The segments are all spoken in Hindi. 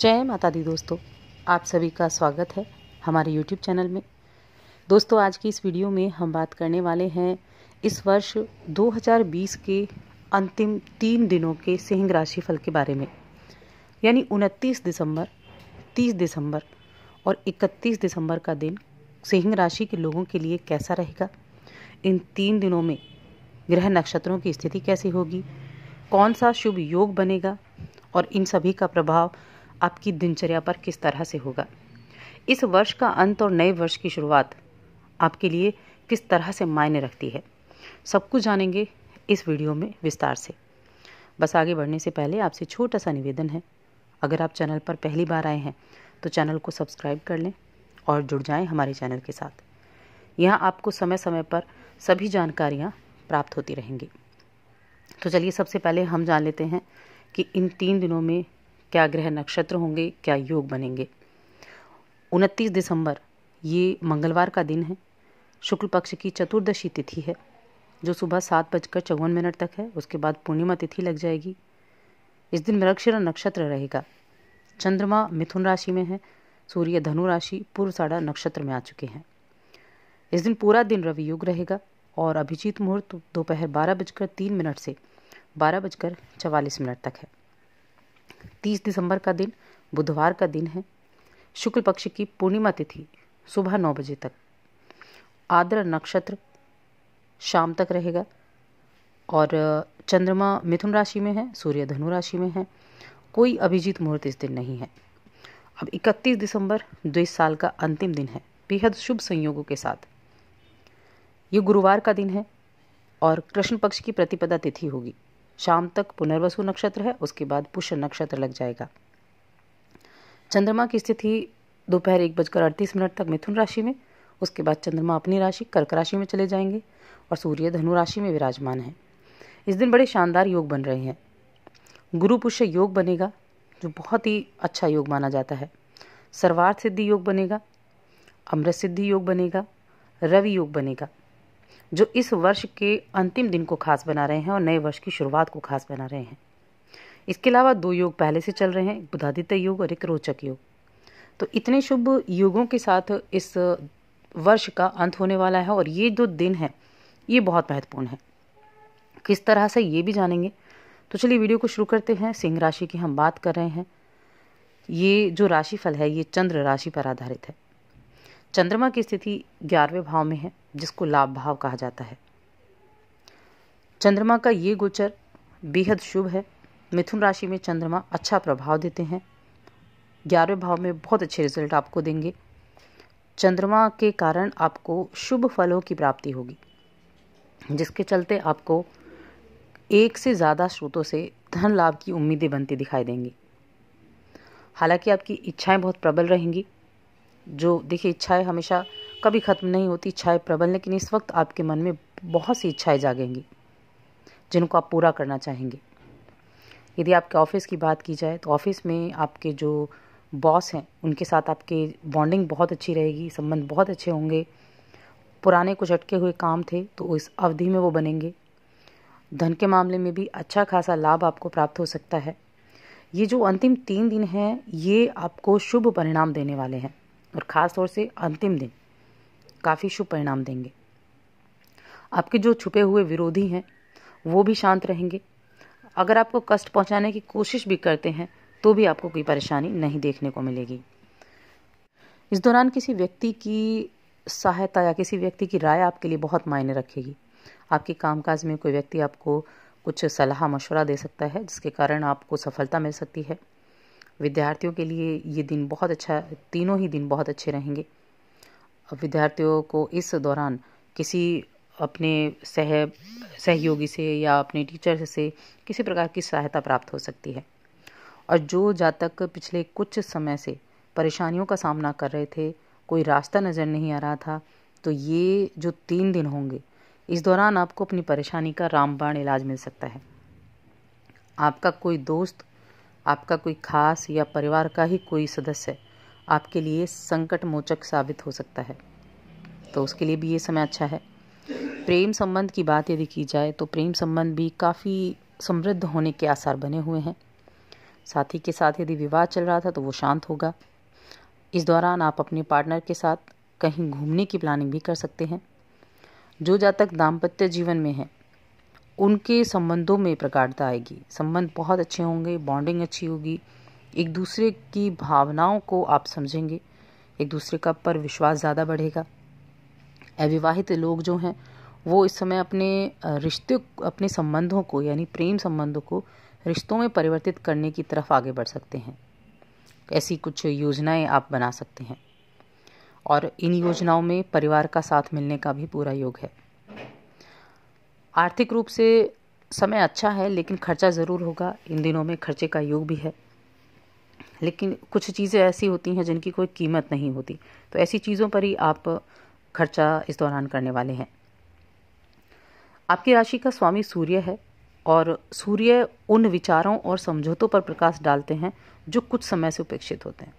जय माता दी दोस्तों आप सभी का स्वागत है हमारे YouTube चैनल में दोस्तों आज की इस वीडियो में हम बात करने वाले हैं इस वर्ष 2020 के अंतिम तीन दिनों के सिंह राशि फल के बारे में यानी 29 दिसंबर 30 दिसंबर और 31 दिसंबर का दिन सिंह राशि के लोगों के लिए कैसा रहेगा इन तीन दिनों में ग्रह नक्षत्रों की स्थिति कैसी होगी कौन सा शुभ योग बनेगा और इन सभी का प्रभाव आपकी दिनचर्या पर किस तरह से होगा इस वर्ष का अंत और नए वर्ष की शुरुआत आपके लिए किस तरह से मायने रखती है सब कुछ जानेंगे इस वीडियो में विस्तार से बस आगे बढ़ने से पहले आपसे छोटा सा निवेदन है अगर आप चैनल पर पहली बार आए हैं तो चैनल को सब्सक्राइब कर लें और जुड़ जाएं हमारे चैनल के साथ यहाँ आपको समय समय पर सभी जानकारियाँ प्राप्त होती रहेंगी तो चलिए सबसे पहले हम जान लेते हैं कि इन तीन दिनों में क्या ग्रह नक्षत्र होंगे क्या योग बनेंगे उनतीस दिसंबर ये मंगलवार का दिन है शुक्ल पक्ष की चतुर्दशी तिथि है जो सुबह सात बजकर चौवन मिनट तक है उसके बाद पूर्णिमा तिथि लग जाएगी इस दिन मृक्षर नक्षत्र रहेगा चंद्रमा मिथुन राशि में है सूर्य धनु राशि पूर्व साढ़ा नक्षत्र में आ चुके हैं इस दिन पूरा दिन रवि युग रहेगा और अभिजीत मुहूर्त दोपहर बारह बजकर तीन मिनट से बारह बजकर चवालीस मिनट तक है तीस दिसंबर का दिन बुधवार का दिन है शुक्ल पक्ष की पूर्णिमा तिथि सुबह नौ बजे तक आद्र नक्षत्र शाम तक रहेगा और चंद्रमा मिथुन राशि में है सूर्य धनु राशि में है कोई अभिजीत मुहूर्त इस दिन नहीं है अब 31 दिसंबर द्विश साल का अंतिम दिन है बेहद शुभ संयोगों के साथ ये गुरुवार का दिन है और कृष्ण पक्ष की प्रतिपदा तिथि होगी शाम तक पुनर्वसु नक्षत्र है उसके बाद पुष्य नक्षत्र लग जाएगा चंद्रमा की स्थिति दोपहर एक बजकर अड़तीस मिनट तक मिथुन राशि में उसके बाद चंद्रमा अपनी राशि कर्क राशि में चले जाएंगे और सूर्य धनु राशि में विराजमान है इस दिन बड़े शानदार योग बन रहे हैं गुरु पुष्य योग बनेगा जो बहुत ही अच्छा योग माना जाता है सर्वार्थ सिद्धि योग बनेगा अमृत सिद्धि योग बनेगा रवि योग बनेगा जो इस वर्ष के अंतिम दिन को खास बना रहे हैं और नए वर्ष की शुरुआत को खास बना रहे हैं इसके अलावा दो योग पहले से चल रहे हैं बुधादित्य योग और एक रोचक योग तो इतने शुभ योगों के साथ इस वर्ष का अंत होने वाला है और ये जो दिन है ये बहुत महत्वपूर्ण है किस तरह से ये भी जानेंगे तो चलिए वीडियो को शुरू करते हैं सिंह राशि की हम बात कर रहे हैं ये जो राशिफल है ये चंद्र राशि पर आधारित है चंद्रमा की स्थिति ग्यारहवें भाव में है जिसको लाभ भाव कहा जाता है चंद्रमा का ये गोचर बेहद शुभ है मिथुन राशि में चंद्रमा अच्छा प्रभाव देते हैं ग्यारहवें भाव में बहुत अच्छे रिजल्ट आपको देंगे चंद्रमा के कारण आपको शुभ फलों की प्राप्ति होगी जिसके चलते आपको एक से ज़्यादा स्रोतों से धन लाभ की उम्मीदें बनती दिखाई देंगी हालांकि आपकी इच्छाएं बहुत प्रबल रहेंगी जो देखिए इच्छाएं हमेशा कभी ख़त्म नहीं होती इच्छाएं प्रबल लेकिन इस वक्त आपके मन में बहुत सी इच्छाएं जागेंगी जिनको आप पूरा करना चाहेंगे यदि आपके ऑफिस की बात की जाए तो ऑफिस में आपके जो बॉस हैं उनके साथ आपके बॉन्डिंग बहुत अच्छी रहेगी संबंध बहुत अच्छे होंगे पुराने कुछ अटके हुए काम थे तो इस अवधि में वो बनेंगे धन के मामले में भी अच्छा खासा लाभ आपको प्राप्त हो सकता है ये जो अंतिम तीन दिन हैं ये आपको शुभ परिणाम देने वाले हैं और ख़ास तौर से अंतिम दिन काफ़ी शुभ परिणाम देंगे आपके जो छुपे हुए विरोधी हैं वो भी शांत रहेंगे अगर आपको कष्ट पहुंचाने की कोशिश भी करते हैं तो भी आपको कोई परेशानी नहीं देखने को मिलेगी इस दौरान किसी व्यक्ति की सहायता या किसी व्यक्ति की राय आपके लिए बहुत मायने रखेगी आपके कामकाज में कोई व्यक्ति आपको कुछ सलाह मशवरा दे सकता है जिसके कारण आपको सफलता मिल सकती है विद्यार्थियों के लिए ये दिन बहुत अच्छा तीनों ही दिन बहुत अच्छे रहेंगे विद्यार्थियों को इस दौरान किसी अपने सह सहयोगी से या अपने टीचर से किसी प्रकार की सहायता प्राप्त हो सकती है और जो जातक पिछले कुछ समय से परेशानियों का सामना कर रहे थे कोई रास्ता नज़र नहीं आ रहा था तो ये जो तीन दिन होंगे इस दौरान आपको अपनी परेशानी का रामबाण इलाज मिल सकता है आपका कोई दोस्त आपका कोई खास या परिवार का ही कोई सदस्य आपके लिए संकट मोचक साबित हो सकता है तो उसके लिए भी ये समय अच्छा है प्रेम संबंध की बात यदि की जाए तो प्रेम संबंध भी काफ़ी समृद्ध होने के आसार बने हुए हैं साथी के साथ यदि विवाह चल रहा था तो वो शांत होगा इस दौरान आप अपने पार्टनर के साथ कहीं घूमने की प्लानिंग भी कर सकते हैं जो जातक दाम्पत्य जीवन में है उनके संबंधों में प्रगाढ़ता आएगी संबंध बहुत अच्छे होंगे बॉन्डिंग अच्छी होगी एक दूसरे की भावनाओं को आप समझेंगे एक दूसरे का पर विश्वास ज़्यादा बढ़ेगा अविवाहित लोग जो हैं वो इस समय अपने रिश्ते अपने संबंधों को यानी प्रेम संबंधों को रिश्तों में परिवर्तित करने की तरफ आगे बढ़ सकते हैं ऐसी कुछ योजनाएं आप बना सकते हैं और इन योजनाओं में परिवार का साथ मिलने का भी पूरा योग है आर्थिक रूप से समय अच्छा है लेकिन खर्चा ज़रूर होगा इन दिनों में खर्चे का योग भी है लेकिन कुछ चीज़ें ऐसी होती हैं जिनकी कोई कीमत नहीं होती तो ऐसी चीज़ों पर ही आप खर्चा इस दौरान करने वाले हैं आपकी राशि का स्वामी सूर्य है और सूर्य उन विचारों और समझौतों पर प्रकाश डालते हैं जो कुछ समय से उपेक्षित होते हैं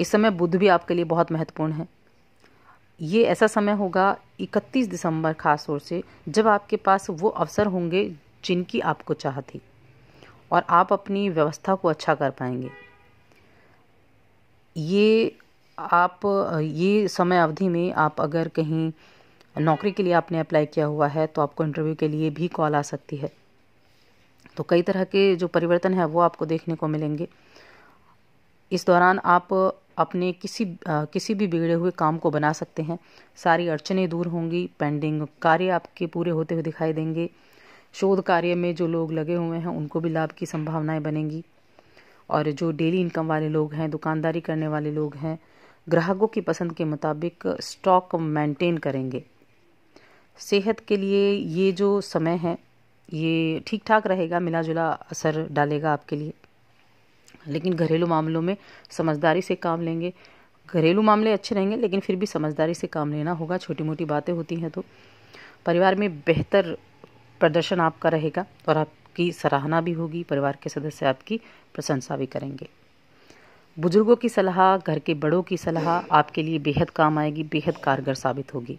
इस समय बुद्ध भी आपके लिए बहुत महत्वपूर्ण है ये ऐसा समय होगा 31 दिसंबर खास तौर से जब आपके पास वो अवसर होंगे जिनकी आपको चाह थी और आप अपनी व्यवस्था को अच्छा कर पाएंगे ये आप ये समय अवधि में आप अगर कहीं नौकरी के लिए आपने अप्लाई किया हुआ है तो आपको इंटरव्यू के लिए भी कॉल आ सकती है तो कई तरह के जो परिवर्तन है वो आपको देखने को मिलेंगे इस दौरान आप अपने किसी आ, किसी भी बिगड़े हुए काम को बना सकते हैं सारी अड़चनें दूर होंगी पेंडिंग कार्य आपके पूरे होते हुए दिखाई देंगे शोध कार्य में जो लोग लगे हुए हैं उनको भी लाभ की संभावनाएं बनेंगी और जो डेली इनकम वाले लोग हैं दुकानदारी करने वाले लोग हैं ग्राहकों की पसंद के मुताबिक स्टॉक मेंटेन करेंगे सेहत के लिए ये जो समय है ये ठीक ठाक रहेगा मिला जुला असर डालेगा आपके लिए लेकिन घरेलू मामलों में समझदारी से काम लेंगे घरेलू मामले अच्छे रहेंगे लेकिन फिर भी समझदारी से काम लेना होगा छोटी मोटी बातें होती हैं तो परिवार में बेहतर प्रदर्शन आपका रहेगा और आपकी सराहना भी होगी परिवार के सदस्य आपकी प्रशंसा भी करेंगे बुजुर्गों की सलाह घर के बड़ों की सलाह आपके लिए बेहद काम आएगी बेहद कारगर साबित होगी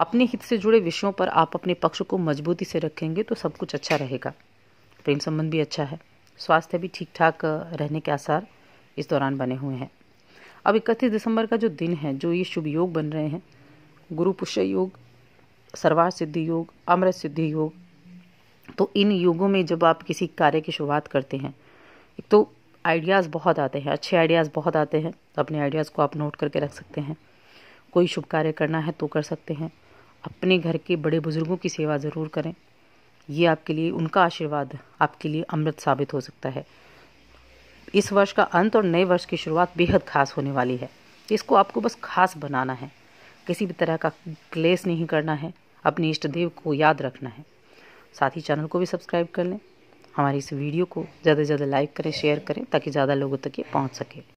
अपने हित से जुड़े विषयों पर आप अपने पक्ष को मजबूती से रखेंगे तो सब कुछ अच्छा रहेगा प्रेम संबंध भी अच्छा है स्वास्थ्य भी ठीक ठाक रहने के आसार इस दौरान बने हुए हैं अब इकतीस दिसंबर का जो दिन है जो ये शुभ योग बन रहे हैं गुरु पुष्य योग सर्वार सिद्धि योग अमृत सिद्धि योग तो इन योगों में जब आप किसी कार्य की शुरुआत करते हैं एक तो आइडियाज़ बहुत आते हैं अच्छे आइडियाज़ बहुत आते हैं तो अपने आइडियाज़ को आप नोट करके रख सकते हैं कोई शुभ कार्य करना है तो कर सकते हैं अपने घर के बड़े बुज़ुर्गों की सेवा ज़रूर करें ये आपके लिए उनका आशीर्वाद आपके लिए अमृत साबित हो सकता है इस वर्ष का अंत और नए वर्ष की शुरुआत बेहद खास होने वाली है इसको आपको बस खास बनाना है किसी भी तरह का क्लेस नहीं करना है अपने इष्ट देव को याद रखना है साथ ही चैनल को भी सब्सक्राइब कर लें हमारी इस वीडियो को ज़्यादा से ज़्यादा लाइक करें शेयर करें ताकि ज़्यादा लोगों तक ये पहुँच सके